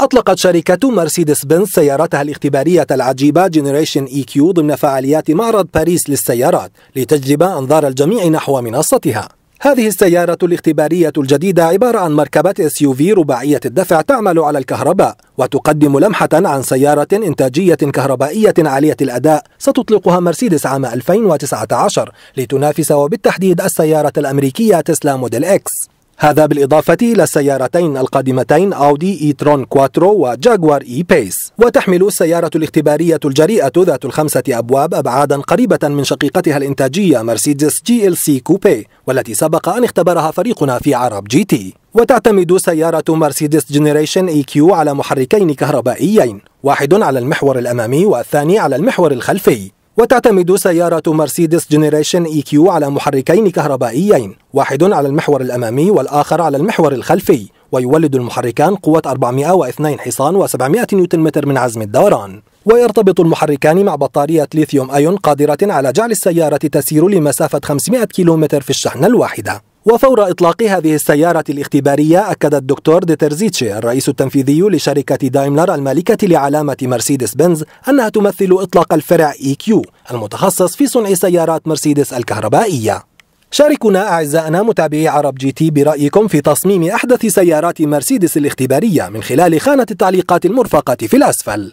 أطلقت شركة مرسيدس بنز سيارتها الاختبارية العجيبة جنريشن اي كيو ضمن فعاليات معرض باريس للسيارات لتجذب أنظار الجميع نحو منصتها هذه السيارة الاختبارية الجديدة عبارة عن مركبة اس يو في رباعية الدفع تعمل على الكهرباء وتقدم لمحة عن سيارة إنتاجية كهربائية عالية الأداء ستطلقها مرسيدس عام 2019 لتنافس وبالتحديد السيارة الأمريكية تسلا موديل إكس هذا بالإضافة إلى السيارتين القادمتين أودي إي ترون كواترو وجاكوار إي بيس وتحمل السيارة الاختبارية الجريئة ذات الخمسة أبواب أبعادا قريبة من شقيقتها الإنتاجية مرسيدس جي إل سي كوبي والتي سبق أن اختبرها فريقنا في عرب جي تي وتعتمد سيارة مرسيدس جنريشن اي كيو على محركين كهربائيين واحد على المحور الأمامي والثاني على المحور الخلفي وتعتمد سيارة مرسيدس جنريشن اي كيو على محركين كهربائيين واحد على المحور الأمامي والآخر على المحور الخلفي ويولد المحركان قوة 402 حصان و700 نيوتن متر من عزم الدوران ويرتبط المحركان مع بطارية ليثيوم أيون قادرة على جعل السيارة تسير لمسافة 500 كيلومتر في الشحنة الواحدة وفور إطلاق هذه السيارة الاختبارية أكد الدكتور ديترزيتشي الرئيس التنفيذي لشركة دايملر المالكة لعلامة مرسيدس بنز أنها تمثل إطلاق الفرع إي كيو المتخصص في صنع سيارات مرسيدس الكهربائية شاركونا أعزائنا متابعي عرب جي تي برأيكم في تصميم أحدث سيارات مرسيدس الاختبارية من خلال خانة التعليقات المرفقة في الأسفل